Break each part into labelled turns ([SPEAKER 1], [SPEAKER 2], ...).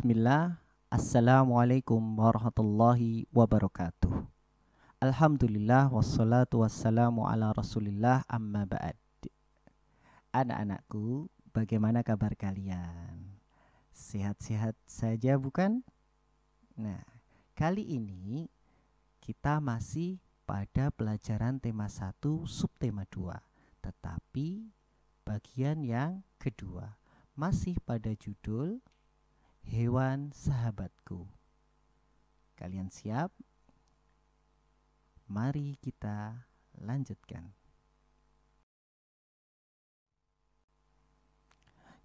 [SPEAKER 1] Bismillah Assalamualaikum warahmatullahi wabarakatuh Alhamdulillah wassalatu wassalamu ala rasulillah amma ba'd Anak-anakku bagaimana kabar kalian? Sehat-sehat saja bukan? Nah kali ini kita masih pada pelajaran tema 1 subtema 2 Tetapi bagian yang kedua masih pada judul hewan sahabatku. Kalian siap? Mari kita lanjutkan.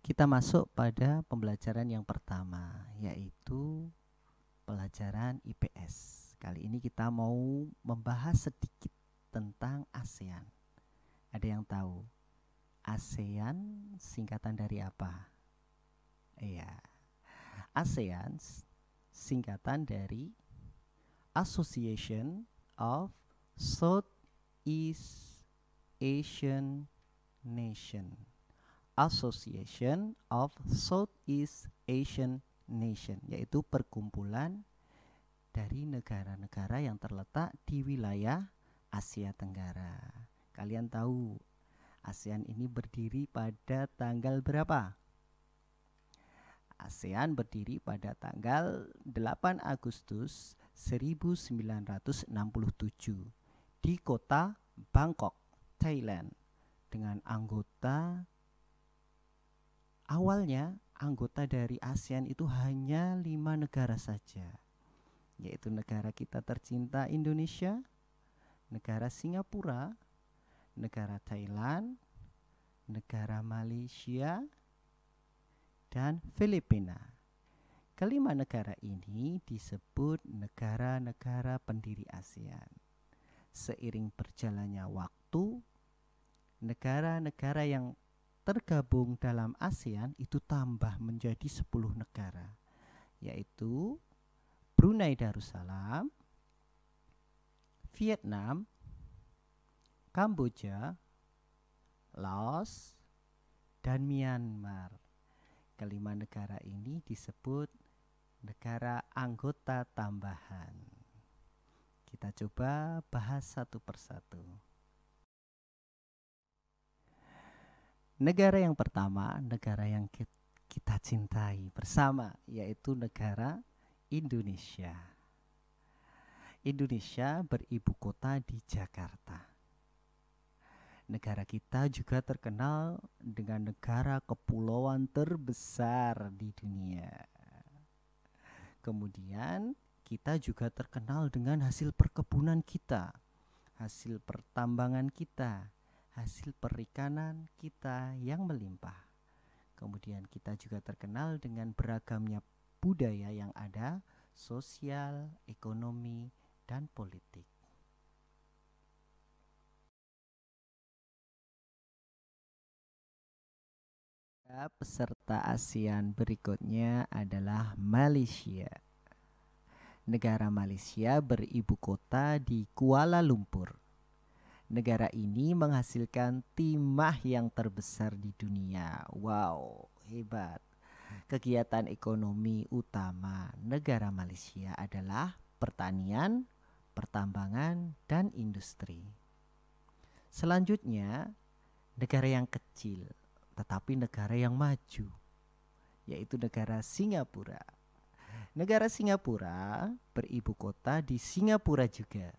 [SPEAKER 1] Kita masuk pada pembelajaran yang pertama, yaitu pelajaran IPS. Kali ini kita mau membahas sedikit tentang ASEAN. Ada yang tahu ASEAN singkatan dari apa? Iya. ASEAN singkatan dari Association of Southeast Asian Nation. Association of Southeast Asian Nation yaitu perkumpulan dari negara-negara yang terletak di wilayah Asia Tenggara. Kalian tahu ASEAN ini berdiri pada tanggal berapa? ASEAN berdiri pada tanggal 8 Agustus 1967 di kota Bangkok, Thailand dengan anggota awalnya anggota dari ASEAN itu hanya lima negara saja yaitu negara kita tercinta Indonesia, negara Singapura, negara Thailand, negara Malaysia, dan Filipina. Kelima negara ini disebut negara-negara pendiri ASEAN. Seiring berjalannya waktu, negara-negara yang tergabung dalam ASEAN itu tambah menjadi 10 negara, yaitu Brunei Darussalam, Vietnam, Kamboja, Laos, dan Myanmar kelima negara ini disebut negara anggota tambahan. Kita coba bahas satu persatu. Negara yang pertama, negara yang kita cintai bersama, yaitu negara Indonesia. Indonesia beribu kota di Jakarta negara kita juga terkenal dengan negara kepulauan terbesar di dunia. Kemudian, kita juga terkenal dengan hasil perkebunan kita, hasil pertambangan kita, hasil perikanan kita yang melimpah. Kemudian, kita juga terkenal dengan beragamnya budaya yang ada, sosial, ekonomi, dan politik. peserta ASEAN berikutnya adalah Malaysia. Negara Malaysia beribu kota di Kuala Lumpur. Negara ini menghasilkan timah yang terbesar di dunia. Wow, hebat. Kegiatan ekonomi utama negara Malaysia adalah pertanian, pertambangan, dan industri. Selanjutnya, negara yang kecil tetapi negara yang maju, yaitu negara Singapura. Negara Singapura beribu kota di Singapura juga,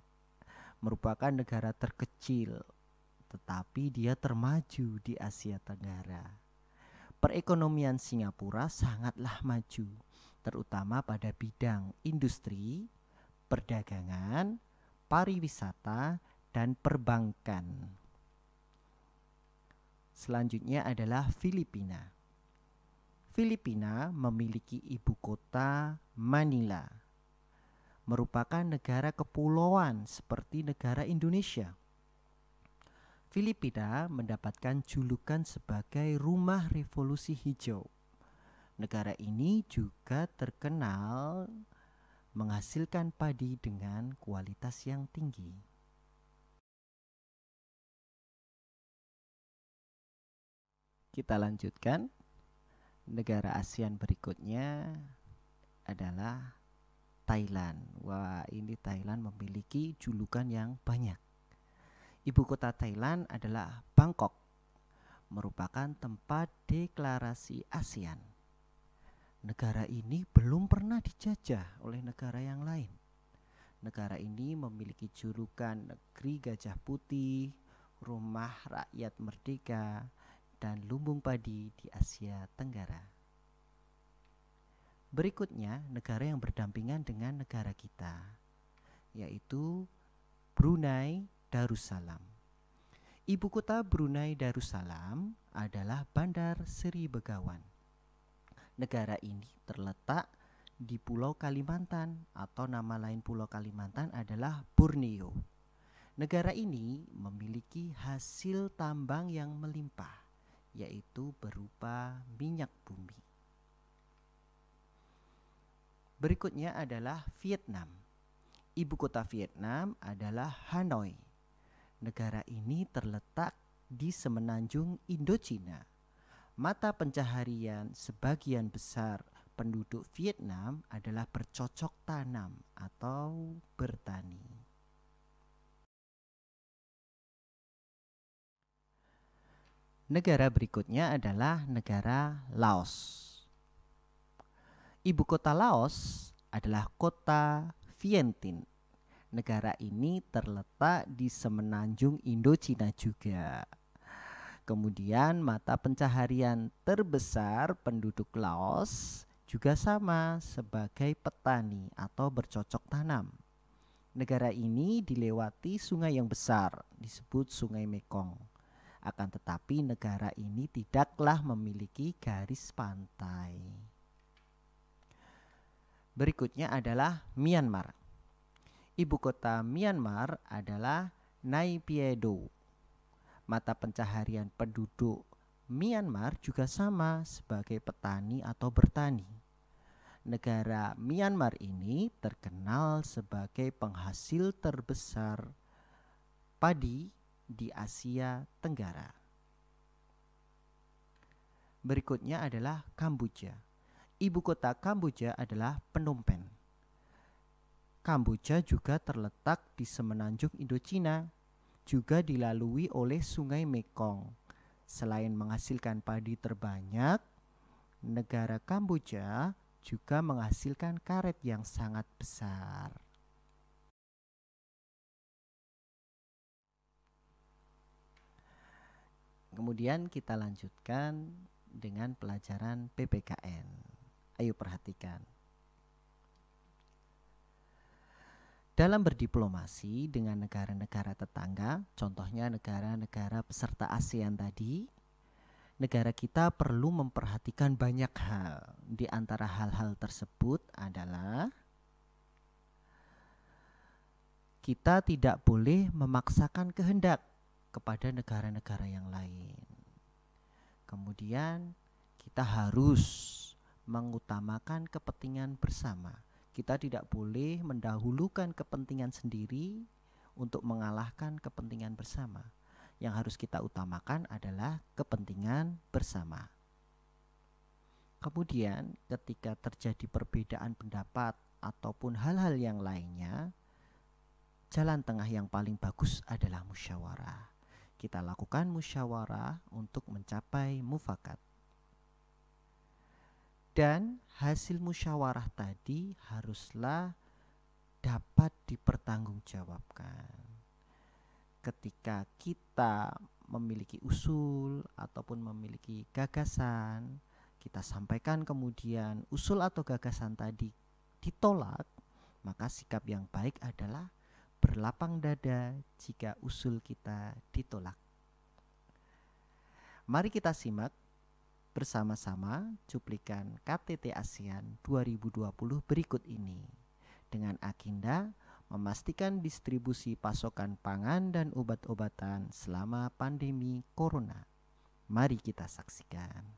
[SPEAKER 1] merupakan negara terkecil, tetapi dia termaju di Asia Tenggara. Perekonomian Singapura sangatlah maju, terutama pada bidang industri, perdagangan, pariwisata, dan perbankan. Selanjutnya adalah Filipina. Filipina memiliki ibu kota Manila. Merupakan negara kepulauan seperti negara Indonesia. Filipina mendapatkan julukan sebagai rumah revolusi hijau. Negara ini juga terkenal menghasilkan padi dengan kualitas yang tinggi. Kita lanjutkan. Negara ASEAN berikutnya adalah Thailand. Wah, ini Thailand memiliki julukan yang banyak. Ibu kota Thailand adalah Bangkok. Merupakan tempat deklarasi ASEAN. Negara ini belum pernah dijajah oleh negara yang lain. Negara ini memiliki julukan negeri gajah putih, rumah rakyat merdeka, dan lumbung padi di Asia Tenggara. Berikutnya, negara yang berdampingan dengan negara kita, yaitu Brunei Darussalam. Ibu kota Brunei Darussalam adalah Bandar Seri Begawan. Negara ini terletak di Pulau Kalimantan atau nama lain Pulau Kalimantan adalah Borneo. Negara ini memiliki hasil tambang yang melimpah yaitu berupa minyak bumi. Berikutnya adalah Vietnam. Ibu kota Vietnam adalah Hanoi. Negara ini terletak di semenanjung Indochina. Mata pencaharian sebagian besar penduduk Vietnam adalah bercocok tanam atau bertani. Negara berikutnya adalah negara Laos. Ibu kota Laos adalah kota Vientiane. Negara ini terletak di semenanjung Indochina juga. Kemudian mata pencaharian terbesar penduduk Laos juga sama sebagai petani atau bercocok tanam. Negara ini dilewati sungai yang besar disebut Sungai Mekong akan tetapi negara ini tidaklah memiliki garis pantai. Berikutnya adalah Myanmar. Ibu kota Myanmar adalah Naypyidaw. Mata pencaharian penduduk Myanmar juga sama sebagai petani atau bertani. Negara Myanmar ini terkenal sebagai penghasil terbesar padi di Asia Tenggara. Berikutnya adalah Kamboja. Ibu kota Kamboja adalah Phnom Penh. Kamboja juga terletak di semenanjung Indochina, juga dilalui oleh Sungai Mekong. Selain menghasilkan padi terbanyak, negara Kamboja juga menghasilkan karet yang sangat besar. Kemudian kita lanjutkan dengan pelajaran PPKN. Ayo perhatikan. Dalam berdiplomasi dengan negara-negara tetangga, contohnya negara-negara peserta ASEAN tadi, negara kita perlu memperhatikan banyak hal. Di antara hal-hal tersebut adalah kita tidak boleh memaksakan kehendak kepada negara-negara yang lain. Kemudian kita harus mengutamakan kepentingan bersama. Kita tidak boleh mendahulukan kepentingan sendiri untuk mengalahkan kepentingan bersama. Yang harus kita utamakan adalah kepentingan bersama. Kemudian, ketika terjadi perbedaan pendapat ataupun hal-hal yang lainnya, jalan tengah yang paling bagus adalah musyawarah kita lakukan musyawarah untuk mencapai mufakat. Dan hasil musyawarah tadi haruslah dapat dipertanggungjawabkan. Ketika kita memiliki usul ataupun memiliki gagasan, kita sampaikan kemudian usul atau gagasan tadi ditolak, maka sikap yang baik adalah berlapang dada jika usul kita ditolak. Mari kita simak bersama-sama cuplikan KTT ASEAN 2020 berikut ini dengan agenda memastikan distribusi pasokan pangan dan obat-obatan selama pandemi corona. Mari kita saksikan.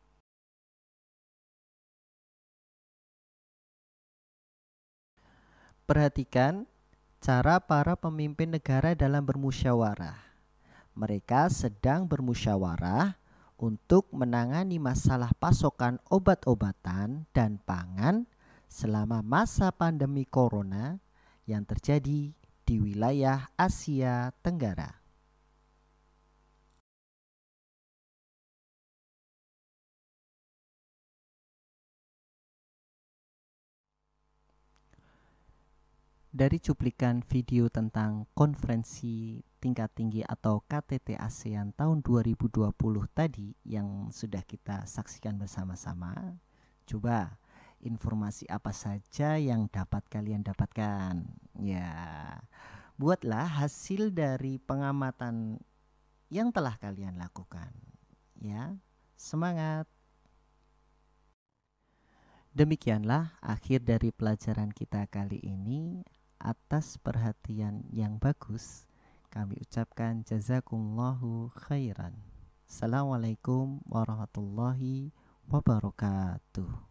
[SPEAKER 1] Perhatikan cara para pemimpin negara dalam bermusyawarah. Mereka sedang bermusyawarah untuk menangani masalah pasokan obat-obatan dan pangan selama masa pandemi Corona yang terjadi di wilayah Asia Tenggara. dari cuplikan video tentang konferensi tingkat tinggi atau KTT ASEAN tahun 2020 tadi yang sudah kita saksikan bersama-sama. Coba informasi apa saja yang dapat kalian dapatkan? Ya, buatlah hasil dari pengamatan yang telah kalian lakukan. Ya, semangat. Demikianlah akhir dari pelajaran kita kali ini atas perhatian yang bagus. Kami ucapkan jazakumullahu khairan. Assalamualaikum warahmatullahi wabarakatuh.